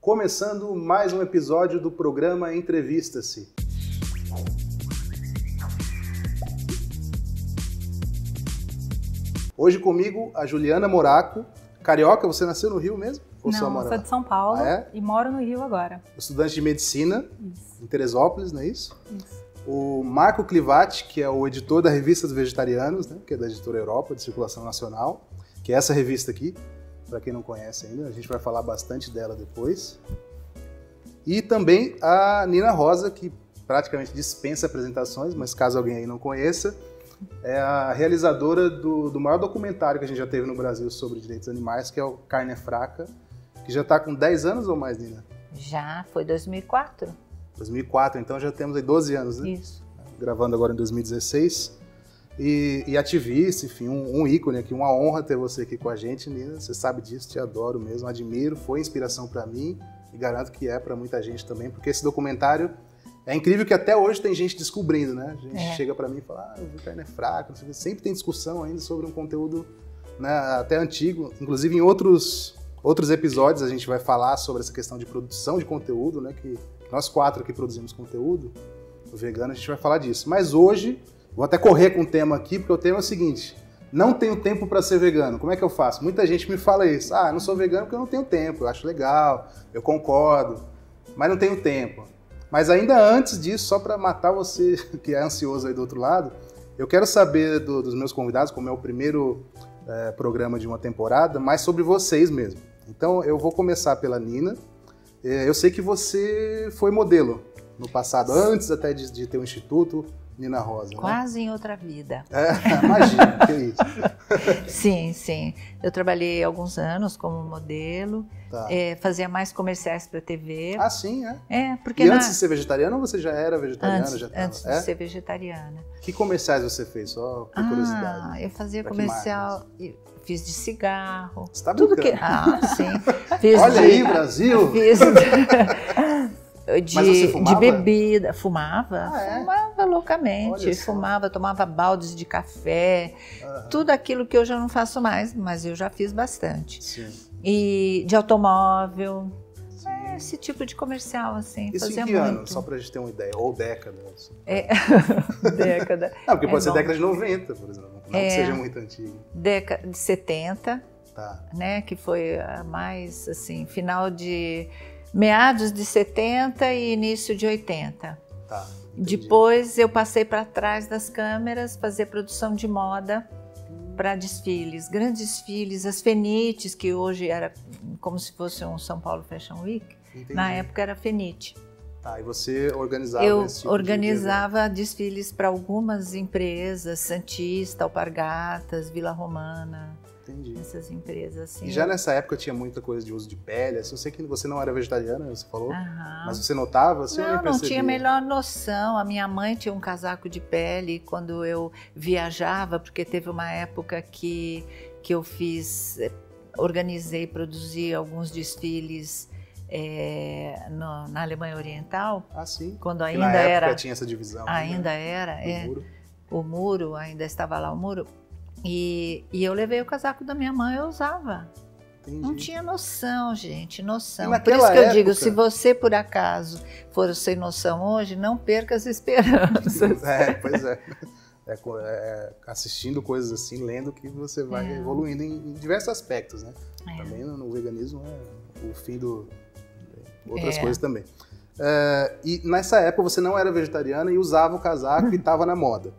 começando mais um episódio do programa Entrevista-se. Hoje comigo a Juliana Moraco. Carioca, você nasceu no Rio mesmo? Ou não, mora sou de São Paulo ah, é? e moro no Rio agora. Estudante de medicina isso. em Teresópolis, não é isso? Isso. O Marco Clivati, que é o editor da revista dos vegetarianos, né, que é da editora Europa, de circulação nacional, que é essa revista aqui, para quem não conhece ainda, a gente vai falar bastante dela depois. E também a Nina Rosa, que praticamente dispensa apresentações, mas caso alguém aí não conheça, é a realizadora do, do maior documentário que a gente já teve no Brasil sobre direitos animais, que é o Carne é Fraca, que já está com 10 anos ou mais, Nina? Já, foi 2004. 2004, então já temos aí 12 anos, né? Isso. Gravando agora em 2016 e, e ativista, enfim, um, um, ícone aqui, uma honra ter você aqui com a gente, Nina. Né? Você sabe disso, te adoro mesmo, admiro, foi inspiração para mim e garanto que é para muita gente também, porque esse documentário é incrível que até hoje tem gente descobrindo, né? A gente é. chega para mim e fala, ah, o Vicarne é fraco, sempre tem discussão ainda sobre um conteúdo né, até antigo, inclusive em outros outros episódios a gente vai falar sobre essa questão de produção de conteúdo, né? Que nós quatro aqui produzimos conteúdo, o vegano a gente vai falar disso. Mas hoje Vou até correr com o tema aqui, porque o tema é o seguinte: não tenho tempo para ser vegano. Como é que eu faço? Muita gente me fala isso. Ah, não sou vegano porque eu não tenho tempo. Eu acho legal, eu concordo, mas não tenho tempo. Mas ainda antes disso, só para matar você que é ansioso aí do outro lado, eu quero saber do, dos meus convidados, como é o primeiro é, programa de uma temporada, mais sobre vocês mesmo. Então eu vou começar pela Nina. Eh, eu sei que você foi modelo no passado, antes até de, de ter o um instituto, Nina Rosa. Né? Quase né? em outra vida. É, imagina, que isso. sim, sim. Eu trabalhei alguns anos como modelo, tá. é, fazia mais comerciais para TV. Ah, sim, é? É, porque. E na... antes de ser vegetariana, você já era vegetariana? Antes, já tava... antes é? de ser vegetariana. Que comerciais você fez, só por ah, curiosidade? Eu fazia comercial fiz de cigarro. Você tá tudo que Ah, sim. Fiz Olha de, aí, Brasil! Fiz, de, de bebida. Fumava? Ah, é? Fumava loucamente. Fumava, tomava baldes de café. Uhum. Tudo aquilo que eu já não faço mais, mas eu já fiz bastante. Sim. E de automóvel. É, esse tipo de comercial, assim. Isso fazia em que muito. ano? Só pra gente ter uma ideia. Ou década. Né? É. década. Não, porque é pode ser década de 90, por exemplo. Não é. que seja muito antigo. Década de 70. Tá. Né, que foi a mais, assim, final de meados de 70 e início de 80. Tá, Depois eu passei para trás das câmeras, fazer produção de moda para desfiles, grandes desfiles, as Fenites, que hoje era como se fosse um São Paulo Fashion Week, Entendi. na época era Fenite. Tá, e você organizava Eu tipo organizava de desfiles para algumas empresas, Santista, Alpargatas, Vila Romana, Entendi. Nessas empresas, assim. E já nessa época tinha muita coisa de uso de pele, assim, eu sei que você não era vegetariana, você falou, mas você notava? Assim, não, não tinha a melhor noção. A minha mãe tinha um casaco de pele quando eu viajava, porque teve uma época que, que eu fiz, eh, organizei, produzi alguns desfiles é, no, na Alemanha Oriental. Ah, sim. Quando ainda na época era. tinha essa divisão. Né? Ainda né? era, o é, muro. O muro, ainda estava lá o muro. E, e eu levei o casaco da minha mãe, eu usava. Entendi. Não tinha noção, gente, noção. Por isso que eu digo, se você por acaso for sem noção hoje, não perca as esperanças. é, pois é. É, é. assistindo coisas assim, lendo que você vai é. evoluindo em, em, diversos aspectos, né? É. Também no, no, veganismo é o fim do outras é. coisas também. É, e nessa época você não era vegetariana e usava o casaco e estava na moda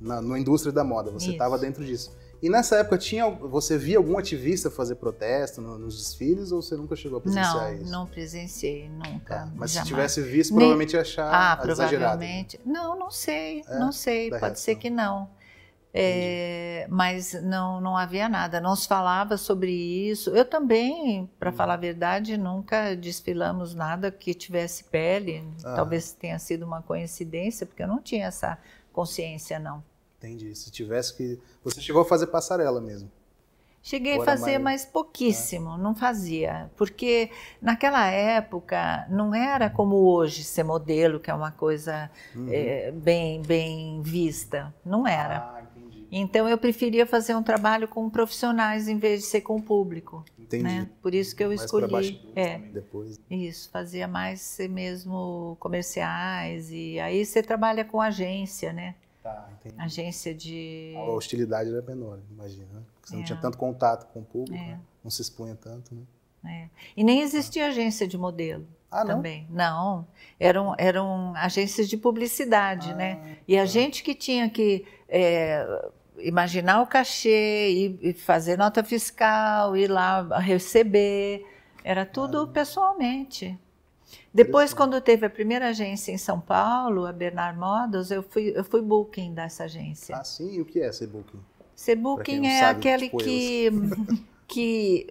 na, na indústria da moda, você estava dentro disso. E nessa época tinha, você via algum ativista fazer protesto no, nos desfiles ou você nunca chegou a presenciar não, isso? Não, não presenciei nunca. Tá. Mas jamais. se tivesse visto, provavelmente ia achar ah, né? provavelmente. Exagerado. Não, não sei, é, não sei, pode ser que não. É, mas não, não havia nada, não se falava sobre isso. Eu também, para hum. falar a verdade, nunca desfilamos nada que tivesse pele. Ah. Talvez tenha sido uma coincidência, porque eu não tinha essa consciência, não. Entendi. Se tivesse que. Você chegou a fazer passarela mesmo? Cheguei Agora a fazer, mais... mas pouquíssimo, não fazia. Porque naquela época não era como hoje ser modelo, que é uma coisa uhum. é, bem, bem vista. Não era. Ah, entendi. Então eu preferia fazer um trabalho com profissionais em vez de ser com o público. Né? Entendi. Né? Por isso que eu mais escolhi. Baixo é. depois. Isso, fazia mais mesmo comerciais. E aí você trabalha com agência, né? Tá, entendi. Agência de. A hostilidade era menor, imagina. Né? Você é. não tinha tanto contato com o público, é. né? não se expunha tanto, né? É. E nem existia agência de modelo. Ah, Também. Não. Eram, eram agências de publicidade, ah, né? E a tá. gente que tinha que é, imaginar o cachê, e fazer nota fiscal, ir lá receber. Era tudo ah. pessoalmente. Depois, quando teve a primeira agência em São Paulo, a Bernard Models, eu fui, eu fui booking dessa agência. Ah, sim? E o que é ser booking? Ser booking é sabe, aquele tipo que,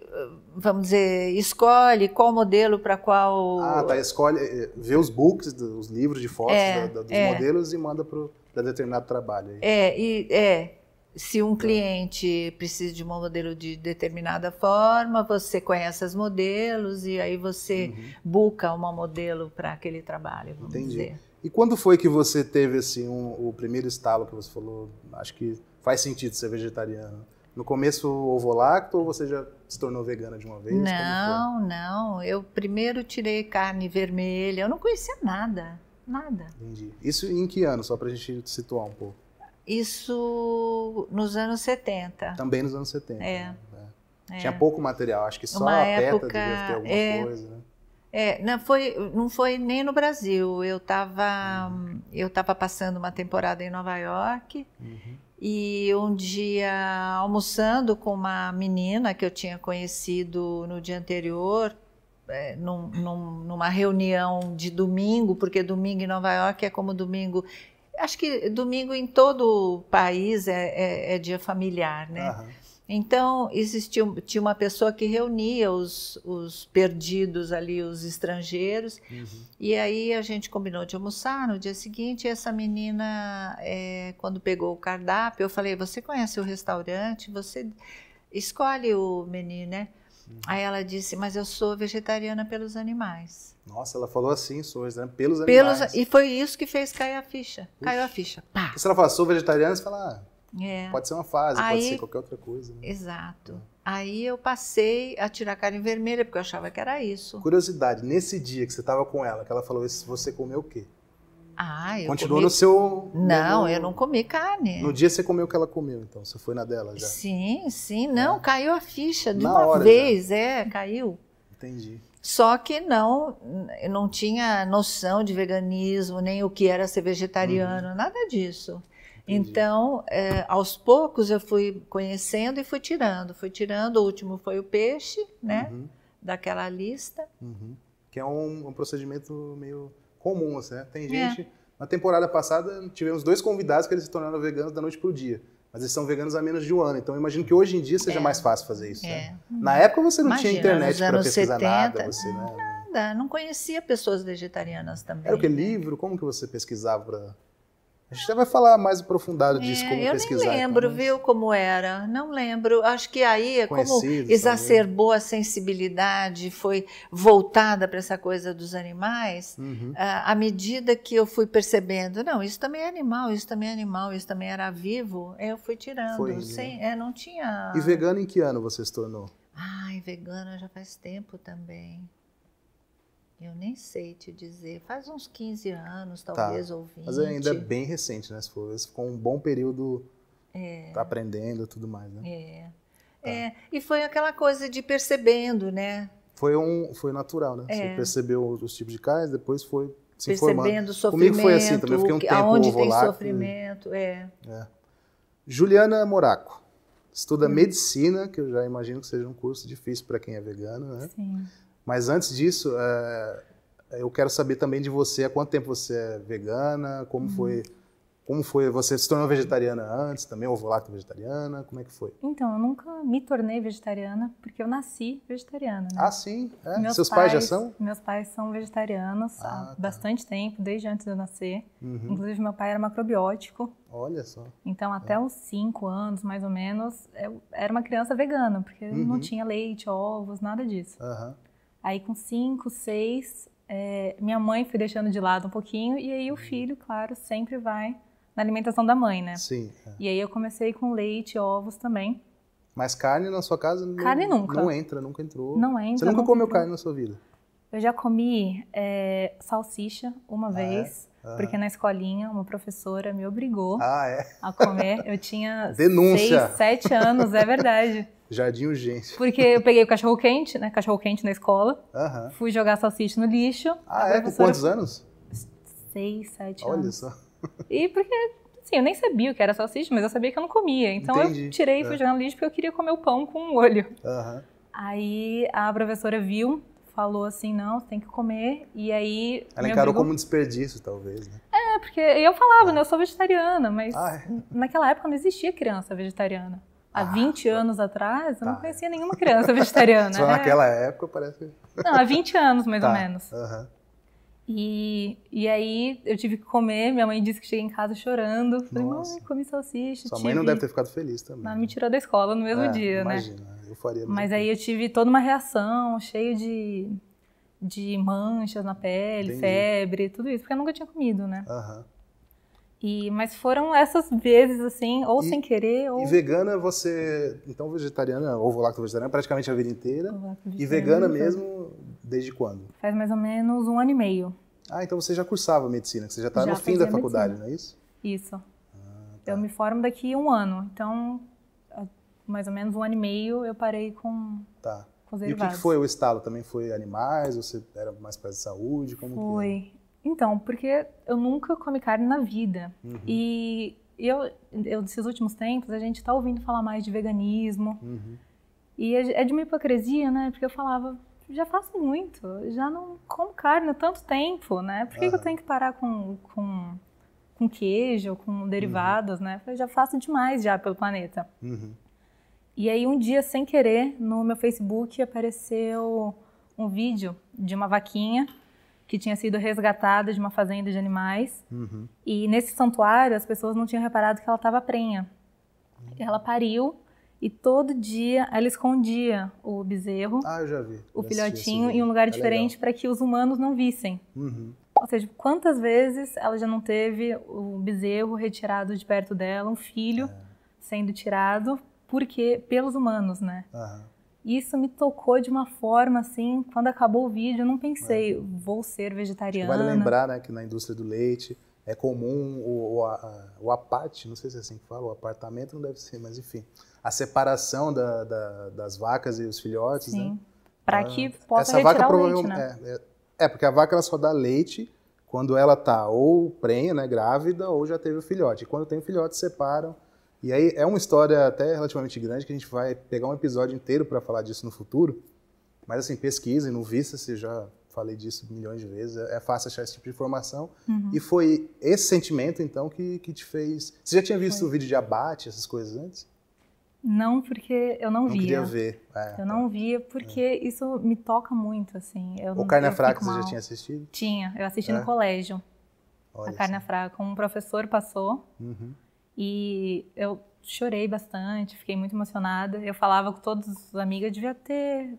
que, vamos dizer, escolhe qual modelo para qual... Ah, tá, escolhe, eh, vê os books, os livros de fotos é, da, da, dos é. modelos e manda para determinado trabalho. Aí. É, é, e, é, se um é. cliente precisa de um modelo de determinada forma, você conhece os modelos e aí você uhum. busca um modelo para aquele trabalho, vamos Entendi. dizer. E quando foi que você teve assim um, o primeiro estalo que você falou, acho que faz sentido ser vegetariano? No começo ovo lacto ou você já se tornou vegana de uma vez? Não, não. Eu primeiro tirei carne vermelha. Eu não conhecia nada, nada. Entendi. Isso em que ano, só para a gente situar um pouco? Isso nos anos 70. Também nos anos 70. É. Né? É. é. Tinha pouco material, acho que só Uma a época, PETA devia ter alguma é, coisa. Né? É, não, foi, não foi nem no Brasil. Eu estava uhum. tava passando uma temporada em Nova York uhum. e um dia almoçando com uma menina que eu tinha conhecido no dia anterior, é, num, num, numa reunião de domingo, porque domingo em Nova York é como domingo acho que domingo em todo o país é, é, é dia familiar, né? Então, existia tinha uma pessoa que reunia os, os perdidos ali, os estrangeiros, uhum. e aí a gente combinou de almoçar no dia seguinte. essa menina, é, quando pegou o cardápio, eu falei: Você conhece o restaurante? Você escolhe o menu, né? Uhum. Aí ela disse: Mas eu sou vegetariana pelos animais. Nossa, ela falou assim, suas, né? Pelos, Pelos animais. E foi isso que fez cair a ficha. Caiu a ficha. Pá. Se ela fala, sou vegetariana, você fala, ah, é. pode ser uma fase, Aí, pode ser qualquer outra coisa. Né? Exato. É. Aí eu passei a tirar a carne vermelha, porque eu achava que era isso. Curiosidade, nesse dia que você estava com ela, que ela falou isso, você comeu o quê? Ah, eu Continuou comi... no seu... Não, no... eu não comi carne. No dia você comeu o que ela comeu, então? Você foi na dela já? Sim, sim. Não, é. caiu a ficha de na uma vez. Já. É, caiu. Entendi. Só que não, não tinha noção de veganismo, nem o que era ser vegetariano, uhum. nada disso. Entendi. Então, é, aos poucos eu fui conhecendo e fui tirando, fui tirando. O último foi o peixe, né? Uhum. Daquela lista. Uhum. Que é um, um, procedimento meio comum, assim, né? Tem é. gente. É. Na temporada passada tivemos dois convidados que eles se tornaram veganos da noite para o dia. Mas eles são veganos há menos de um ano. Então, eu imagino que hoje em dia seja é. mais fácil fazer isso. Né? É. Né? Na época, você não Imagina, tinha internet para pesquisar 70, nada. Você, né? Nada. Não conhecia pessoas vegetarianas também. Era o que? Né? Livro? Como que você pesquisava para a gente vai falar mais aprofundado é, disso, é, como eu pesquisar. Eu nem lembro, então, mas... viu, como era. Não lembro. Acho que aí, Conhecido, como exacerbou também. a sensibilidade, foi voltada para essa coisa dos animais, uhum. Ah, à medida que eu fui percebendo, não, isso também é animal, isso também é animal, isso também era vivo, eu fui tirando. Foi, né? sem, é, não tinha... E vegano em que ano você se tornou? Ai, vegana já faz tempo também. Eu nem sei te dizer. Faz uns 15 anos, tá. talvez, tá. ou 20. Mas é ainda é bem recente, né? Se for, ficou um bom período é. tá aprendendo e tudo mais, né? É. Tá. é. E foi aquela coisa de percebendo, né? Foi, um, foi natural, né? É. Você percebeu os tipos de cais, depois foi se Percebendo informando. sofrimento. Comigo foi assim também, fiquei um tempo Aonde tem lá, sofrimento, e... é. é. Juliana Moraco. Estuda hum. medicina, que eu já imagino que seja um curso difícil para quem é vegano, né? Sim. Mas antes disso, é, eu quero saber também de você, há quanto tempo você é vegana, como uhum. foi... Como foi? Você se tornou vegetariana antes também, ovo lácteo vegetariana? Como é que foi? Então, eu nunca me tornei vegetariana, porque eu nasci vegetariana. Né? Ah, sim? É? Seus pais, pais, já são? Meus pais são vegetarianos ah, há tá. bastante tempo, desde antes de eu nascer. Uhum. Inclusive, meu pai era macrobiótico. Olha só. Então, até é. os 5 anos, mais ou menos, eu era uma criança vegana, porque uhum. não tinha leite, ovos, nada disso. Uhum. Aí com cinco, seis, é, minha mãe foi deixando de lado um pouquinho e aí o uhum. filho, claro, sempre vai na alimentação da mãe, né? Sim. É. E aí eu comecei com leite, ovos também. Mas carne na sua casa não, carne nunca. não entra, nunca entrou. Não entra. Você nunca comeu entrou. carne na sua vida? Eu já comi é, salsicha uma ah, é? vez, é? uhum. porque na escolinha uma professora me obrigou ah, é? a comer. Eu tinha Denúncia. seis, sete anos, é verdade. Jardim urgente. Porque eu peguei o cachorro quente, né? Cachorro quente na escola. Uhum. Fui jogar salsicha no lixo. Ah, é? Com quantos anos? Seis, sete Olha anos. Olha só. E porque, assim, eu nem sabia o que era salsicha, mas eu sabia que eu não comia. Então Entendi. eu tirei e fui é. jogar no lixo porque eu queria comer o pão com o um olho. Aham. Uhum. Aí a professora viu falou assim, não, tem que comer. E aí. Ela encarou amigo... como um desperdício, talvez, né? É, porque eu falava, ah. né? Eu sou vegetariana, mas ah, é? naquela época não existia criança vegetariana. Há ah, 20 tá. anos atrás, eu tá. não conhecia nenhuma criança vegetariana. Só é. naquela época parece. Não, há 20 anos, mais tá. ou menos. Uhum. E, e aí eu tive que comer, minha mãe disse que cheguei em casa chorando. Falei, Nossa. mãe, comi salsicha. Sua tive... mãe não deve ter ficado feliz também. Ela né? me tirou da escola no mesmo é, dia, né? imagina, né? eu faria. Mas aí eu tive toda uma reação, cheio de, de manchas na pele, Entendi. febre, tudo isso, porque eu nunca tinha comido, né? Aham. E, mas foram essas vezes, assim, ou e, sem querer, ou... E vegana, você... Então, vegetariana, ou lacto-vegetariana, é praticamente a vida inteira. E vegana mesmo, desde quando? Faz mais ou menos um ano e meio. Ah, então você já cursava medicina, que você já está no fim da faculdade, medicina. não é isso? Isso. Ah, tá. Eu me formo daqui um ano, então mais ou menos um ano e meio eu parei com, tá. com os E o que, foi o estalo? Também foi animais? Você era mais para saúde? Como é? foi. Então, porque eu nunca comi carne na vida. Uhum. E eu, eu, desses últimos tempos, a gente está ouvindo falar mais de veganismo. Uhum. E é, é, de uma hipocrisia, né? Porque eu falava, já faço muito, já não como carne há tanto tempo, né? Por que, uhum. que eu tenho que parar com, com, com queijo, com uhum. derivados, né? Eu já faço demais já pelo planeta. Uhum. E aí um dia, sem querer, no meu Facebook apareceu um vídeo de uma vaquinha que tinha sido resgatada de uma fazenda de animais. Uhum. E nesse santuário as pessoas não tinham reparado que ela estava prenha. Uhum. Ela pariu e todo dia ela escondia o bezerro, ah, o já filhotinho, em um lugar é diferente para que os humanos não vissem. Uhum. Ou seja, quantas vezes ela já não teve o bezerro retirado de perto dela, um filho é. sendo tirado porque pelos humanos, né? Uhum. Isso me tocou de uma forma assim, quando acabou o vídeo, eu não pensei, é. vou ser vegetariana. Vale lembrar, né, que na indústria do leite é comum o, o, a, o apate, não sei se é assim que fala, o apartamento não deve ser, mas enfim, a separação da, da, das vacas e os filhotes, Sim. Né? Para ah, que possa essa retirar vaca né? é, é, é, porque a vaca ela só dá leite quando ela tá ou prenha, né, grávida, ou já teve o filhote. E quando tem o filhote, separam e aí é uma história até relativamente grande que a gente vai pegar um episódio inteiro para falar disso no futuro. Mas assim, pesquisem, não vista se já falei disso milhões de vezes, é, é fácil achar esse tipo de informação. Uhum. E foi esse sentimento, então, que, que te fez. Você já tinha visto foi. o vídeo de abate, essas coisas antes? Não, porque eu não, não via. Queria ver. É, eu não tá. via porque é. isso me toca muito, assim. Eu o Carne Fraca você já tinha assistido? Tinha, eu assisti é. no colégio. Olha a Carne assim. Fraca, um professor passou uhum. E eu chorei bastante, fiquei muito emocionada. Eu falava com todos os amigos, eu devia ter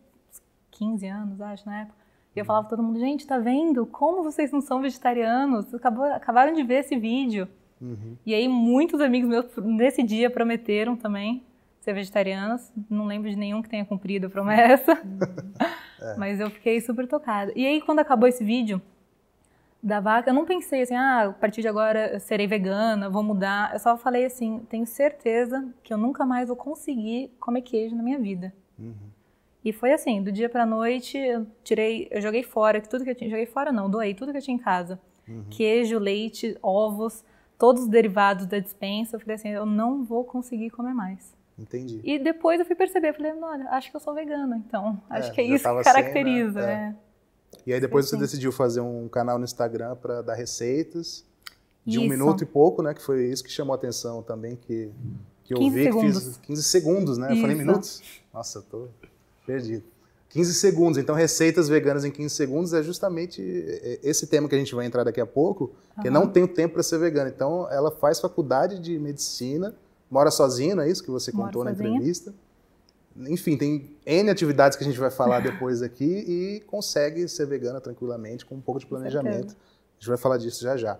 15 anos, acho, na época. E eu uhum. falava com todo mundo, gente, tá vendo? Como vocês não são vegetarianos? Acabou, acabaram de ver esse vídeo. Uhum. E aí muitos amigos meus nesse dia prometeram também ser vegetarianos. Não lembro de nenhum que tenha cumprido a promessa. Uhum. é. Mas eu fiquei super tocada. E aí quando acabou esse vídeo, da vaca, eu não pensei assim, ah, a partir de agora eu serei vegana, vou mudar. Eu só falei assim, tenho certeza que eu nunca mais vou conseguir comer queijo na minha vida. Uhum. E foi assim, do dia para noite, eu tirei, eu joguei fora, que tudo que eu tinha, joguei fora não, doei tudo que eu tinha em casa. Uhum. Queijo, leite, ovos, todos os derivados da dispensa, eu falei assim, eu não vou conseguir comer mais. Entendi. E depois eu fui perceber, eu falei, olha, acho que eu sou vegana, então, é, acho é, que é isso que caracteriza, né? É. é. E aí depois você decidiu fazer um canal no Instagram para dar receitas de isso. um minuto e pouco, né? Que foi isso que chamou a atenção também, que, que eu vi segundos. que fiz 15 segundos, né? Isso. Eu falei minutos? Nossa, eu tô perdido. 15 segundos, então receitas veganas em 15 segundos é justamente esse tema que a gente vai entrar daqui a pouco, uhum. que não tem o tempo para ser vegana. Então ela faz faculdade de medicina, mora sozinha, não é isso que você Moro contou sozinha. na entrevista? Enfim, tem N atividades que a gente vai falar depois aqui e consegue ser vegana tranquilamente com um pouco de planejamento. A gente vai falar disso já já.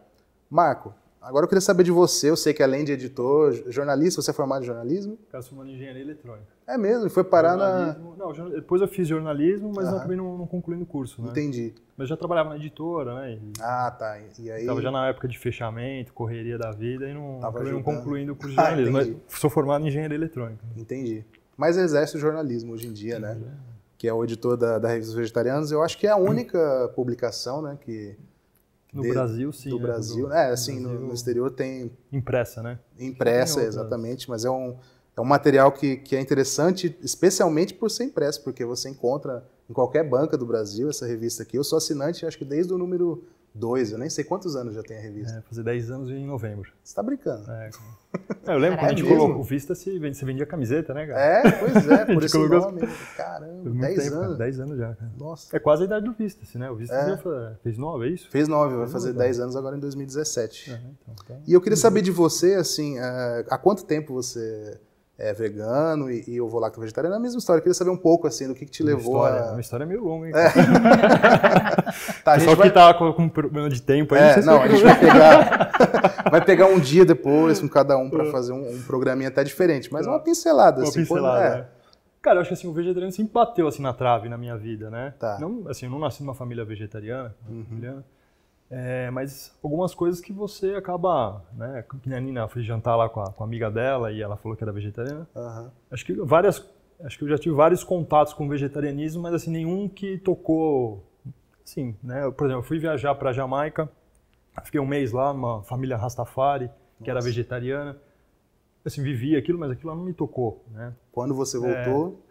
Marco, agora eu queria saber de você. Eu sei que além de editor, jornalista, você é formado em jornalismo? Eu sou formado em engenharia eletrônica. É mesmo? Foi parar na. Não, depois eu fiz jornalismo, mas ah. acabei não, não concluindo o curso. Né? Entendi. Mas já trabalhava na editora, né? E ah, tá. E aí. Estava já na época de fechamento, correria da vida e não, tava não concluindo o curso de ah, jornalismo. Ah, mas sou formado em engenharia eletrônica. Entendi mas exerce o jornalismo hoje em dia, né? Que é o editor da, da Revista Vegetarianos. Eu acho que é a única publicação, né? Que no de, Brasil, sim. no né? Brasil, do, é, assim, Brasil... No, no, exterior tem... Impressa, né? Impressa, exatamente, mas é um, é um material que, que é interessante, especialmente por ser impresso, porque você encontra em qualquer banca do Brasil essa revista aqui. Eu sou assinante, acho que desde o número 2, eu nem sei quantos anos já tem a revista. É, fazer 10 anos em novembro. Você tá brincando. É. é eu lembro é quando a gente mesmo? colocou o Vista, você vendia camiseta, né, cara? É, pois é, por esse colocou... nome. Caramba, 10 tempo, anos. 10 anos já, cara. Nossa. É quase a idade do Vista, assim, né? O Vista é. já fez 9, é isso? Fez 9, vai fazer 10 é. anos agora em 2017. Uhum, então, tá... E eu queria saber de você, assim, eh, há quanto tempo você é, vegano e, e eu vou lacto vegetariano, é a mesma história. Eu queria saber um pouco assim do que, que te uma levou história, a. Uma história meio longa, hein? É. tá, Só vai... que tá com, com problema de tempo aí. É, não, não a gente vai pegar. vai pegar um dia depois com cada um para fazer um, um, programinha até diferente, mas uma tá. pincelada, uma assim. Pincelada, pô, é. é. Cara, eu acho que assim, o vegetariano sempre bateu assim na trave na minha vida, né? Tá. Não, assim, eu não nasci numa família vegetariana, uhum. vegetariana é, mas algumas coisas que você acaba, né? a Nina foi jantar lá com a, com a amiga dela e ela falou que era vegetariana. Uhum. Acho que várias, acho que eu já tive vários contatos com vegetarianismo, mas assim nenhum que tocou, sim né? Por exemplo, eu fui viajar para Jamaica, fiquei um mês lá, uma família Rastafari que Nossa. era vegetariana. Assim, vivi aquilo, mas aquilo não me tocou, né? Quando você voltou? É,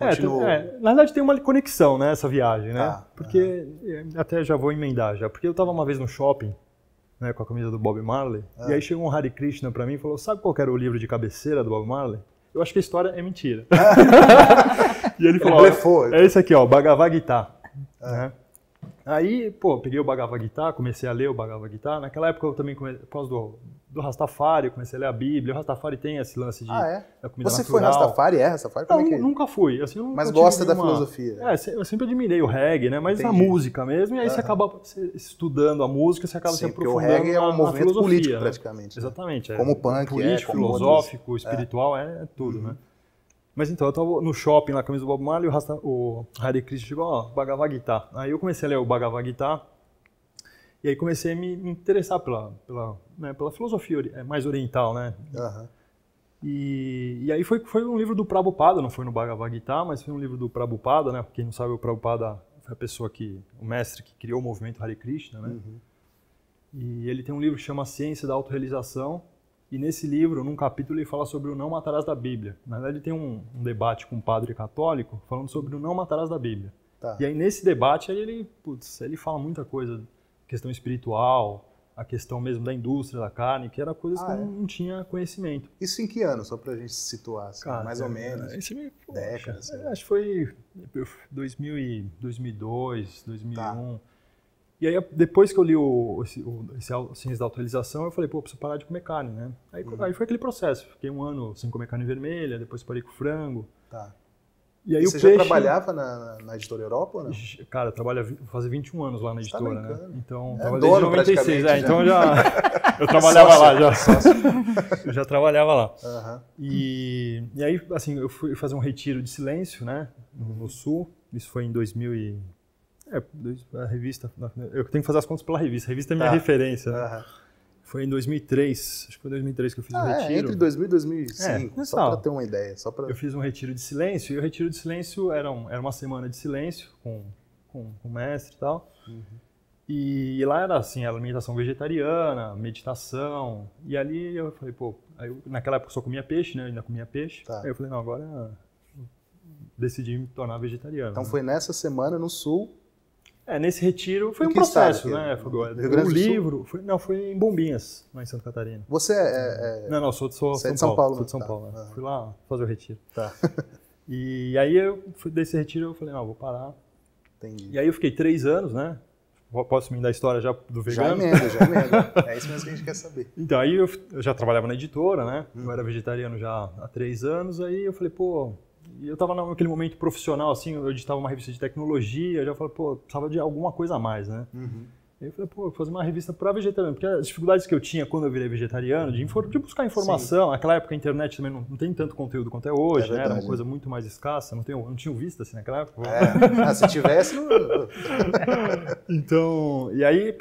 é, é, na verdade tem uma conexão, né, essa viagem, né? Ah, porque ah. até já vou emendar já, porque eu estava uma vez no shopping, né, com a camisa do Bob Marley, ah. e aí chegou um Hare Krishna para mim e falou: "Sabe qual era o livro de cabeceira do Bob Marley?" Eu acho que a história é mentira. e ele é, falou: ele blefou, ele... "É esse aqui, ó, Bhagavad Gita", ah. né? Aí, pô, peguei o Bhagavad Gita, comecei a ler o Bhagavad Gita. Naquela época eu também comecei, após do do Rastafari, eu comecei a ler a Bíblia. O Rastafari tem esse lance de ah, é? comida Você natural. foi Rastafari? É Rastafari? Como não, é é? nunca fui. Assim, mas gosta nenhuma... da filosofia. É, eu sempre admirei o reggae, né? Mas Entendi. a música mesmo. E aí uhum. você acaba estudando a música, você acaba Sim, se aprofundando o reggae é um movimento político, né? praticamente. Né? Exatamente. É. Como o punk, é, político, como filosófico, é. espiritual, é, tudo, uhum. né? Mas então, eu tava no shopping, na camisa do Bob Marley, o, Rasta, o Hare Krishna chegou, ó, Bhagavad Gita. Aí eu comecei a ler o Bhagavad Gita, e aí comecei a me interessar pela, pela, né, pela filosofia é, mais oriental, né? Uhum. E, e, aí foi, foi um livro do Prabhupada, não foi no Bhagavad Gita, mas foi um livro do Prabhupada, né? Quem não sabe, o Prabhupada foi a pessoa que, o mestre que criou o movimento Hare Krishna, né? Uhum. E ele tem um livro que chama Ciência da Autorealização, e nesse livro, num capítulo, ele fala sobre o não matarás da Bíblia. Na verdade, ele tem um, um debate com um padre católico falando sobre o não matarás da Bíblia. Tá. E aí, nesse debate, aí ele, putz, ele fala muita coisa questão espiritual, a questão mesmo da indústria da carne, que era coisas ah, que eu é? não tinha conhecimento. Isso em que ano, só para a gente se situar, assim, Cara, mais é, ou menos? Esse é, é me, décadas. Né? Acho que foi 2000 2002, 2001. Tá. E aí, depois que eu li o, esse, o, esse Ciência da Autorização, eu falei, pô, preciso parar de comer carne, né? Aí, uhum. aí foi aquele processo. Fiquei um ano sem comer carne vermelha, depois parei com frango. Tá. E aí e o você peixe... já trabalhava na, na, editora Europa ou não? Cara, eu trabalho há fazer 21 anos lá na tá editora, tá né? Então, é desde 96, é, então né? já eu trabalhava lá já. eu já trabalhava lá. Uhum. E, e aí, assim, eu fui fazer um retiro de silêncio, né, no, no sul. Isso foi em 2000 e é, a revista, eu tenho que fazer as contas pela revista. A revista é minha tá. referência, né? Uhum. Foi em 2003, acho que foi em 2003 que eu fiz ah, um é, retiro. entre 2000 e 2005, é, só para ter uma ideia. Só pra... Eu fiz um retiro de silêncio, e o retiro de silêncio era, um, era uma semana de silêncio com, com, com o mestre e tal. Uhum. E, e, lá era assim, era alimentação vegetariana, meditação, e ali eu falei, pô, eu, naquela época eu só comia peixe, né, eu ainda comia peixe. Tá. Aí eu falei, não, agora decidi me tornar vegetariano. Então né? foi nessa semana no Sul é, nesse retiro foi um processo, estado, né, Fugora? O livro, foi, não, foi em Bombinhas, lá em Santa Catarina. Você é. é, é não, não, sou de, Você é São, de São, Paulo. Paulo sou de São tá. Paulo. Né? Ah. Fui lá fazer o retiro. Tá. E aí eu fui desse retiro eu falei, não, vou parar. Entendi. E aí eu fiquei três anos, né? Posso me dar a história já do vegano? Já emenda, já emenda. é isso mesmo que a gente quer saber. Então, aí eu, eu já trabalhava na editora, né? Hum. Eu uhum. era vegetariano já há três anos, aí eu falei, pô, eu estava naquele momento profissional, assim, eu editava uma revista de tecnologia, eu já falei, pô, precisava de alguma coisa a mais, né? Uhum. Aí eu falei, pô, vou fazer uma revista para vegetariano, porque as dificuldades que eu tinha quando eu virei vegetariano, de, de buscar informação, Sim. naquela época a internet também não, não tem tanto conteúdo quanto é hoje, é né? Era uma coisa muito mais escassa, não, tenho, não tinha visto assim naquela época. É. Ah, se tivesse... então, e aí,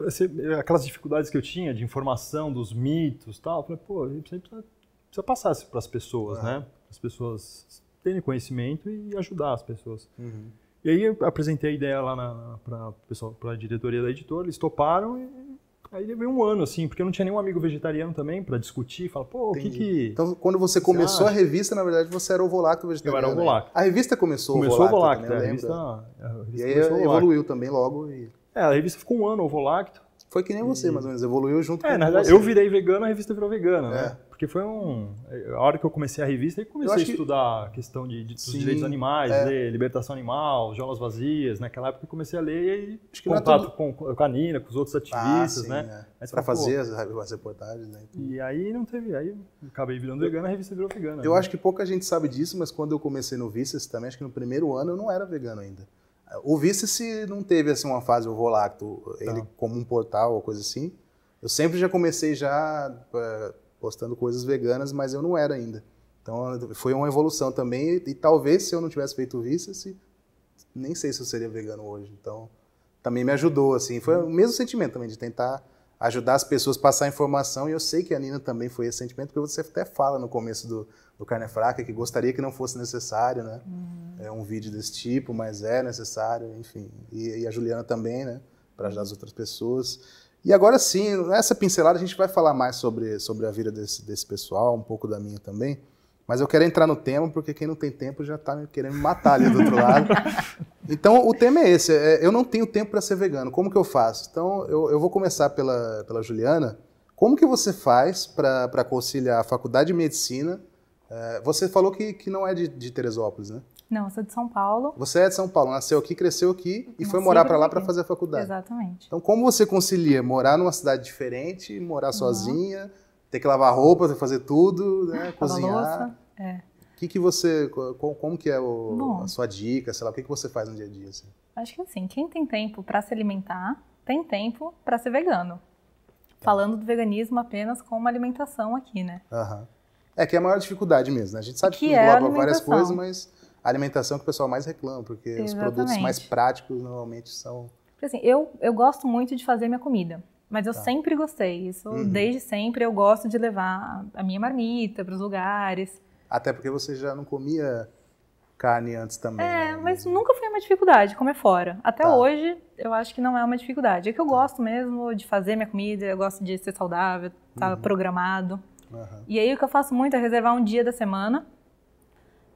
aquelas dificuldades que eu tinha de informação, dos mitos e tal, eu falei, pô, a gente precisa, precisa passar para as pessoas, é. né? As pessoas terem conhecimento e ajudar as pessoas. Uhum. E aí eu apresentei a ideia lá para a diretoria da editora, eles toparam e aí levei um ano, assim, porque eu não tinha nenhum amigo vegetariano também para discutir, falar, pô, o que que... Então, quando você começou acha? a revista, na verdade, você era o lacto vegetariano. Eu era o Volacto. Né? A revista começou Começou o Volacto, né a, revista, a revista E aí evoluiu também logo e... É, a revista ficou um ano o Volacto. Foi que nem e... você, mais ou menos, evoluiu junto é, com na verdade, você. eu virei vegano, a revista virou vegana, né? é. né? Porque foi um. Eh, a hora que eu comecei a revista, eu comecei eu a estudar que... questão de, de direitos animais, é. ler Libertação Animal, Jaulas Vazias. Naquela época eu comecei a ler e é contato é tudo... com, com a Nina, com os outros ah, ativistas, ah, sim, né? né? Para fazer as, as, reportagens, né? E aí não teve. Aí acabei virando vegano, a revista virou vegana. Eu né? acho que pouca gente sabe disso, mas quando eu comecei no Vices também, acho que no primeiro ano eu não era vegano ainda. O Vices não teve assim uma fase, o vou tá. ele tá. como um portal ou coisa assim. Eu sempre já comecei já eh, postando coisas veganas, mas eu não era ainda. Então foi uma evolução também e, e talvez se eu não tivesse feito isso, nem sei se eu seria vegano hoje. Então também me ajudou assim, foi o mesmo sentimento também de tentar ajudar as pessoas a passar informação e eu sei que a Nina também foi esse sentimento porque você até fala no começo do, do Carne é Fraca que gostaria que não fosse necessário, né? Uhum. É um vídeo desse tipo, mas é necessário, enfim. E, e a Juliana também, né? Para ajudar as outras pessoas. E agora sim, nessa pincelada a gente vai falar mais sobre, sobre a vida desse, desse pessoal, um pouco da minha também. Mas eu quero entrar no tema, porque quem não tem tempo já está querendo me matar ali do outro lado. Então, o tema é esse. É, eu não tenho tempo para ser vegano. Como que eu faço? Então, eu, eu, vou começar pela, pela Juliana. Como que você faz para conciliar a faculdade de medicina? É, você falou que, que não é de, de Teresópolis, né? Não, eu sou de São Paulo. Você é de São Paulo, nasceu aqui, cresceu aqui e foi morar para lá para fazer a faculdade. Exatamente. Então, como você concilia morar numa cidade diferente, morar uhum. sozinha, ter que lavar roupa, ter que fazer tudo, né? cozinhar? Louça, é. Que que você, como, como que é o, a sua dica, sei lá, o que, que você faz no dia a dia? Assim? Acho que assim, quem tem tempo para se alimentar, tem tempo para ser vegano. Tá. Falando do veganismo apenas como alimentação aqui, né? Uhum. É que é a maior dificuldade mesmo, né? A gente sabe que, que engloba é várias coisas, mas a alimentação que o pessoal mais reclama, porque Exatamente. os produtos mais práticos normalmente são. Tipo assim, eu, eu gosto muito de fazer minha comida, mas eu tá. sempre gostei. Isso uhum. desde sempre eu gosto de levar a minha marmita para os lugares. Até porque você já não comia carne antes também. É, né? mas nunca foi uma dificuldade comer é fora. Até tá. hoje, eu acho que não é uma dificuldade. É que eu tá. gosto mesmo de fazer minha comida, eu gosto de ser saudável, tá uhum. programado. Uhum. E aí o que eu faço muito é reservar um dia da semana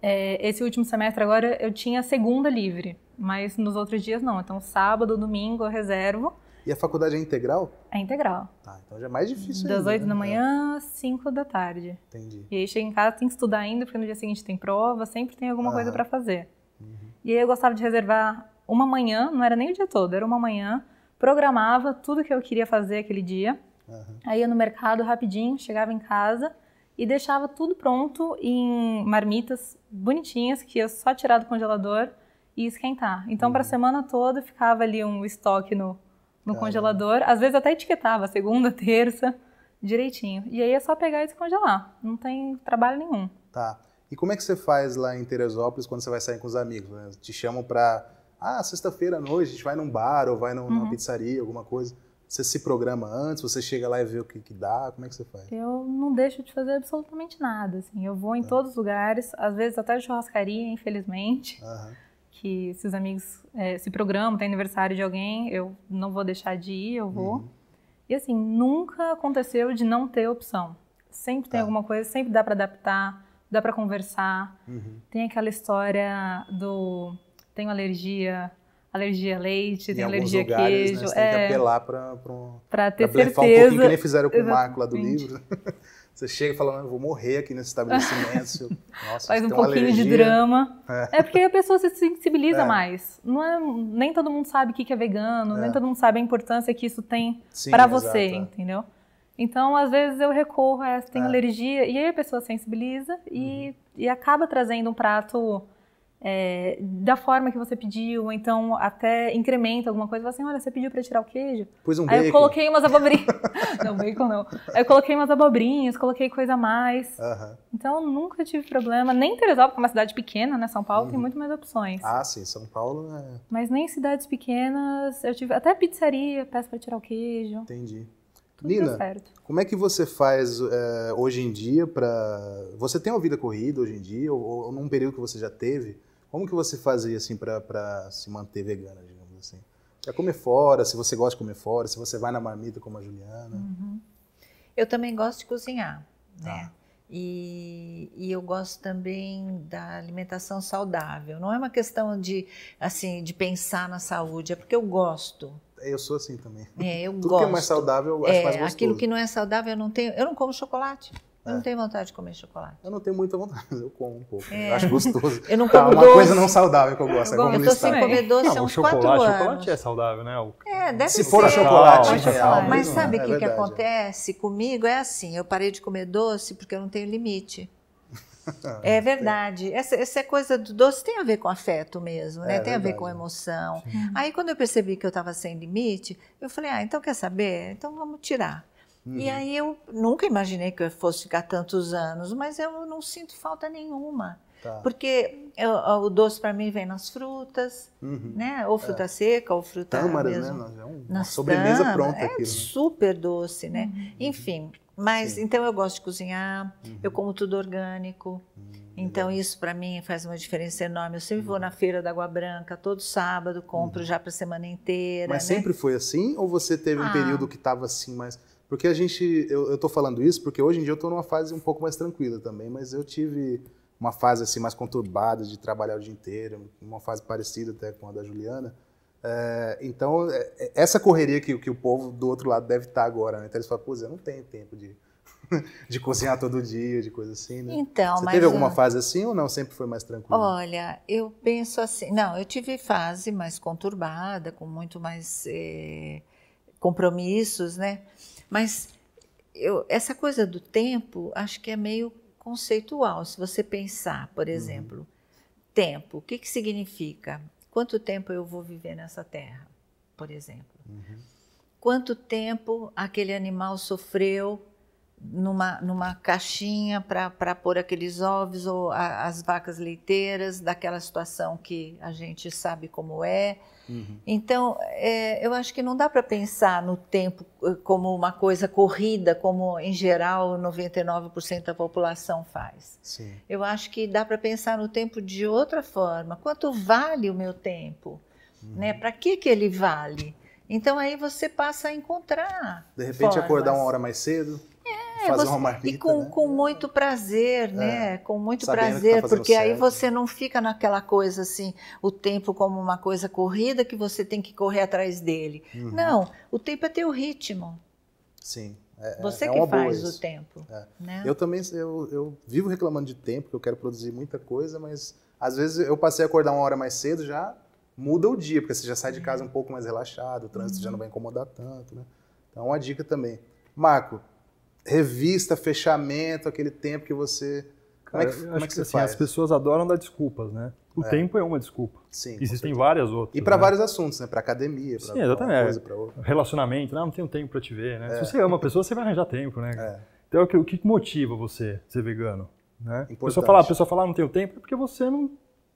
é, esse último semestre agora eu tinha segunda livre, mas nos outros dias não. Então sábado, domingo eu reservo. E a faculdade é integral? É integral. Tá, então já é mais difícil. Das oito 8 né? da manhã às 5 da tarde. Entendi. E aí chega em casa, tem que estudar ainda, porque no dia seguinte tem prova, sempre tem alguma ah. coisa para fazer. Uhum. E aí eu gostava de reservar uma manhã, não era nem o dia todo, era uma manhã, programava tudo que eu queria fazer aquele dia. Uhum. Aí ia no mercado rapidinho, chegava em casa, e deixava tudo pronto em marmitas bonitinhas que ia só tirar do congelador e esquentar. Então, uhum. para a semana toda ficava ali um estoque no, no congelador. Às vezes até etiquetava segunda, terça, direitinho. E aí é só pegar e descongelar. Não tem trabalho nenhum. Tá. E como é que você faz lá em Teresópolis quando você vai sair com os amigos? Né? Te chamam para ah, sexta-feira à noite a gente vai num bar ou vai numa uhum. pizzaria, alguma coisa. Você se programa antes? Você chega lá e vê o que, que dá? Como é que você faz? Eu não deixo de fazer absolutamente nada. Assim. Eu vou em ah. todos os lugares, às vezes até churrascaria, infelizmente. Aham. Que se os amigos é, se programam, tem aniversário de alguém, eu não vou deixar de ir, eu vou. Uhum. E assim, nunca aconteceu de não ter opção. Sempre tem tá. alguma coisa, sempre dá para adaptar, dá para conversar. Uhum. Tem aquela história do tenho alergia, alergia a leite, tem alergia alguns a né, queijo. Né, você é... tem que é. apelar para um, pra ter pra certeza. um pouquinho, que nem fizeram com o Marco lá do livro. Você chega e fala, eu vou morrer aqui nesse estabelecimento. Nossa, Faz um pouquinho de drama. É. é. porque a pessoa se sensibiliza é. mais. Não é, nem todo mundo sabe o que é vegano, é. nem todo mundo sabe a importância que isso tem para você, é. entendeu? Então, às vezes eu recorro a essa, tenho é. alergia, e aí a pessoa sensibiliza e, uhum. e acaba trazendo um prato é, da forma que você pediu, ou então até incrementa alguma coisa, assim, olha, você pediu para tirar o queijo? Pus um Aí bacon. eu coloquei umas abobrinhas. não, bacon não. Aí eu coloquei umas abobrinhas, coloquei coisa a mais. Então nunca tive problema, nem Teresópolis, que é uma cidade pequena, né? São Paulo tem uhum. muito mais opções. Ah, sim, São Paulo é... Mas nem cidades pequenas, eu tive até pizzaria, peço para tirar o queijo. Entendi. Tudo Nina, como é que você faz é, hoje em dia para... Você tem uma vida corrida hoje em dia, ou, ou, num período que você já teve? Como que você fazia assim para se manter vegana, digamos assim? Já é comer fora, se você gosta de comer fora, se você vai na marmita como a Juliana? Uhum. Eu também gosto de cozinhar, né? Ah. E, e, eu gosto também da alimentação saudável. Não é uma questão de assim de pensar na saúde, é porque eu gosto. Eu sou assim também. É, eu Tudo gosto. que é mais saudável, eu acho é, mais gostoso. Aquilo que não é saudável, eu não tenho. Eu não como chocolate. Eu é. não tenho vontade de comer chocolate. Eu não tenho muita vontade, mas eu como um pouco. É. Acho gostoso. Eu não tá, como tá, Uma doce. coisa não saudável que eu gosto. Eu, é como eu tô sem comer doce não, há uns chocolate, quatro anos. chocolate é saudável, né? O... É, deve Se ser. for chocolate, é, real. É mas sabe o é que, que acontece comigo? É assim, eu parei de comer doce porque eu não tenho limite. É verdade. Essa, essa é coisa do doce tem a ver com afeto mesmo, né? É, tem verdade. a ver com emoção. Sim. Uhum. Aí quando eu percebi que eu estava sem limite, eu falei, ah, então quer saber? Então vamos tirar. Uhum. E aí eu nunca imaginei que eu fosse ficar tantos anos, mas eu não sinto falta nenhuma. Tá. Porque eu, o doce para mim vem nas frutas, uhum. né? Ou fruta é. seca, ou fruta Tâmaras, né? mesmo. né? É uma nas sobremesa tâmara. pronta. É aquilo, né? super doce, né? Uhum. Enfim, mas Sim. então eu gosto de cozinhar, uhum. eu como tudo orgânico. Uhum. Então isso para mim faz uma diferença enorme. Eu sempre uhum. vou na feira da Água Branca todo sábado, compro uhum. já para semana inteira. Mas né? sempre foi assim ou você teve ah. um período que estava assim mais porque a gente, eu, eu tô falando isso porque hoje em dia eu tô numa fase um pouco mais tranquila também, mas eu tive uma fase assim mais conturbada de trabalhar o dia inteiro, uma fase parecida até com a da Juliana. É, então, é, é, essa correria que, que o povo do outro lado deve estar tá agora, né? Então eles falam, pô, eu não tenho tempo de, de cozinhar todo dia, de coisa assim, né? Então, Você teve alguma eu... fase assim ou não? Sempre foi mais tranquilo? Olha, eu penso assim, não, eu tive fase mais conturbada, com muito mais é, compromissos, né? Mas eu, essa coisa do tempo, acho que é meio conceitual. Se você pensar, por uhum. exemplo, uhum. tempo, o que, que significa? Quanto tempo eu vou viver nessa terra, por exemplo? Uhum. Quanto tempo aquele animal sofreu numa, numa caixinha para pôr aqueles ovos ou a, as vacas leiteiras, daquela situação que a gente sabe como é? Uhum. Então, é, eu acho que não dá para pensar no tempo eh, como uma coisa corrida, como em geral 99% da população faz. Sim. Eu acho que dá para pensar no tempo de outra forma. Quanto vale o meu tempo? Uhum. Né? Para que, que ele vale? Então aí você passa a encontrar. De repente formas. acordar uma hora mais cedo. É, fazer você, uma marmita. E com, né? com muito prazer, é. né? É, com muito tá prazer, tá porque aí você não fica naquela coisa assim, o tempo como uma coisa corrida que você tem que correr atrás dele. Uhum. Não, o tempo é teu ritmo. Sim. É, é você é que faz isso. o tempo. Né? Eu também eu, eu vivo reclamando de tempo, que eu quero produzir muita coisa, mas às vezes eu passei a acordar uma hora mais cedo já muda o dia, porque você já sai de casa um pouco mais relaxado, o trânsito uhum. já não vai incomodar tanto, né? Então, uma dica também. Marco, revista, fechamento, aquele tempo que você. como é que, como é que, que você assim, faz? As pessoas adoram dar desculpas, né? O é. tempo é uma desculpa. Sim. Existem várias outras. E para né? vários assuntos, né? Para academia, para outra coisa, para outra. Relacionamento, né? não não tenho tempo para te ver, né? É. Se você ama a pessoa, você vai arranjar tempo, né? É. Então, é o que, motiva você ser vegano? Né? A pessoa falar, a pessoa falar ah, não tenho tempo, é porque você não,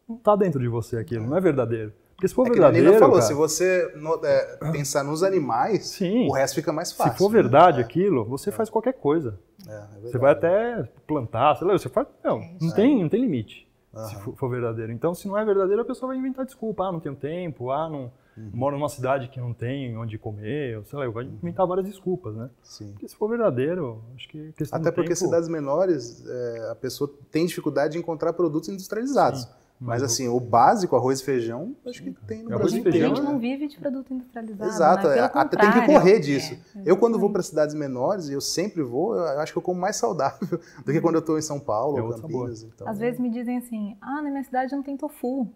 está tá dentro de você aquilo, não é verdadeiro. Porque se for é verdadeiro. Que falou, cara, se você no, é, pensar nos animais, sim, o resto fica mais fácil. Se for né? verdade né? aquilo, você é. faz qualquer coisa. É, é você vai até plantar, sei lá, você faz. Não, é não, tem, não tem limite. Uhum. Se for, for, verdadeiro. Então, se não é verdadeiro, a pessoa vai inventar desculpa. Ah, não tenho tempo, ah, não. Uhum. Moro numa cidade que não tem onde comer, ou sei lá, vai uhum. inventar várias desculpas, né? Sim. Porque se for verdadeiro, acho que Até porque tempo... cidades menores, a pessoa tem dificuldade de encontrar produtos industrializados. Sim. Mas uhum. assim, o básico, arroz e feijão, acho que tem no Brasil inteiro. A gente não vive de produto industrializado. Né? Exato, né? tem que correr disso. É, eu, quando vou para cidades menores, e eu sempre vou, eu acho que eu como mais saudável do que quando eu estou em São Paulo é ou Campinas. Então, Às vezes me dizem assim: ah, na minha cidade não tem tofu.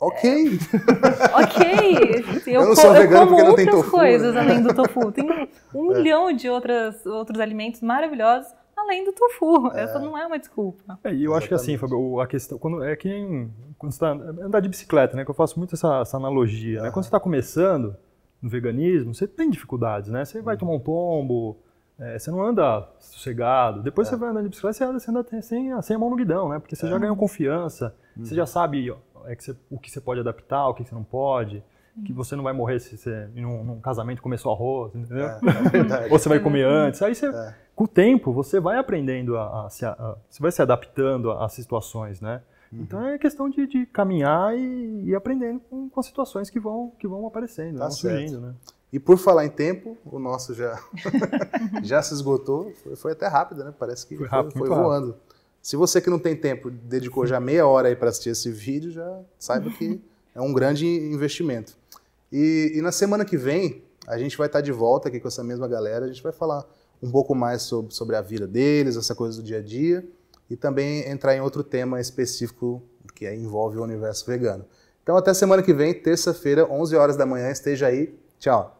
Ok. É, ok. Eu, eu não sou vegano eu como porque não tem tofu. Né? coisas né? além do tofu. Tem um milhão de outras, outros alimentos maravilhosos além do tofu. É. Essa não é uma desculpa. É, e eu Exatamente. acho que assim, Fabio, a questão. Quando, é quem. Quando você tá, andar de bicicleta, né? Que eu faço muito essa, essa analogia. Né? Quando você está começando no veganismo, você tem dificuldades, né? Você vai uhum. tomar um tombo. É, você não anda sossegado. Depois é. você vai andando de bicicleta, você anda, você anda sem, sem a mão no guidão, né? Porque você é. já ganhou confiança, uhum. você já sabe ó, é que você, o que você pode adaptar, o que você não pode que você não vai morrer se você, num, num casamento começou arroz, entendeu? É, é Ou você vai comer é antes. Aí você, é. com o tempo, você vai aprendendo a, a, se, a você vai se adaptando às situações, né? Uhum. Então é questão de, de caminhar e, e aprendendo com, com, as situações que vão, que vão aparecendo, tá vão surgindo, né? E por falar em tempo, o nosso já, já se esgotou. Foi, foi, até rápido, né? Parece que foi, rápido, foi, foi voando. Rápido. Se você que não tem tempo dedicou já meia hora aí para assistir esse vídeo, já saiba que é um grande investimento. E, e, na semana que vem, a gente vai estar tá de volta aqui com essa mesma galera. A gente vai falar um pouco mais sobre, sobre a vida deles, essa coisa do dia a dia, e também entrar em outro tema específico que é, envolve o universo vegano. Então, até semana que vem, terça-feira, 11 horas da manhã, esteja aí. Tchau!